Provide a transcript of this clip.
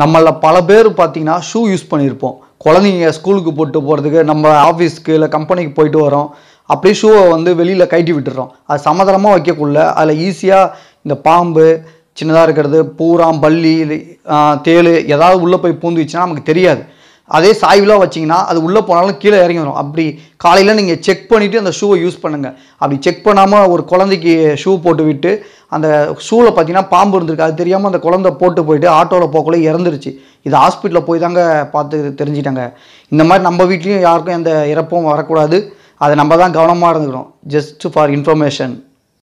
நம்மளில் பல பேர் பார்த்திங்கன்னா ஷூ யூஸ் பண்ணியிருப்போம் குழந்தைங்க ஸ்கூலுக்கு போட்டு போகிறதுக்கு நம்ம ஆஃபீஸ்க்கு இல்லை கம்பெனிக்கு போயிட்டு வரோம் அப்படியே ஷூவை வந்து வெளியில் கட்டி விட்டுறோம் அது சமதளமாக வைக்கக்குள்ள அதில் ஈஸியாக இந்த பாம்பு சின்னதாக இருக்கிறது பூரா பள்ளி தேள் ஏதாவது உள்ளே போய் பூந்துச்சுன்னா நமக்கு தெரியாது அதே சாய்வெலாம் வச்சிங்கன்னா அது உள்ளே போனாலும் கீழே இறங்கி வரும் அப்படி காலையில் நீங்கள் செக் பண்ணிவிட்டு அந்த ஷூவை யூஸ் பண்ணுங்கள் அப்படி செக் பண்ணாமல் ஒரு குழந்தைக்கு ஷூ போட்டு விட்டு அந்த ஷூவில் பார்த்தீங்கன்னா பாம்பு இருந்திருக்கு அது தெரியாமல் அந்த குழந்தை போட்டு போயிட்டு ஆட்டோவில் போக்குள்ளே இறந்துருச்சு இது ஹாஸ்பிட்டலில் போய் தாங்க பார்த்து தெரிஞ்சிட்டாங்க இந்த மாதிரி நம்ம வீட்லேயும் யாருக்கும் எந்த இறப்பும் வரக்கூடாது அதை நம்ம தான் கவனமாக இருந்துக்கணும் ஜஸ்ட் ஃபார் இன்ஃபர்மேஷன்